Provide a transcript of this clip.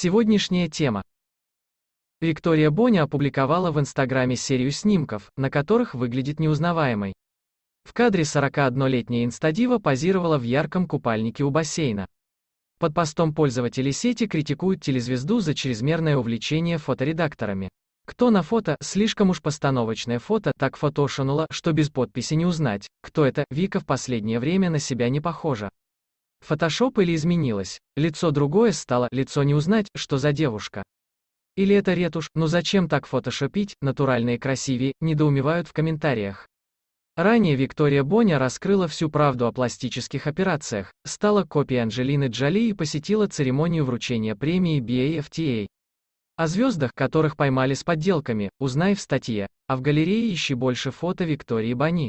Сегодняшняя тема. Виктория Боня опубликовала в Инстаграме серию снимков, на которых выглядит неузнаваемой. В кадре 41-летняя инстадива позировала в ярком купальнике у бассейна. Под постом пользователи сети критикуют телезвезду за чрезмерное увлечение фоторедакторами. Кто на фото, слишком уж постановочное фото, так фотошинуло, что без подписи не узнать, кто это, Вика в последнее время на себя не похожа. Фотошоп или изменилось, лицо другое стало, лицо не узнать, что за девушка. Или это ретушь, но ну зачем так фотошопить, натуральные красивее, недоумевают в комментариях. Ранее Виктория Боня раскрыла всю правду о пластических операциях, стала копией Анджелины Джоли и посетила церемонию вручения премии BAFTA. О звездах, которых поймали с подделками, узнай в статье, а в галерее ищи больше фото Виктории Бони.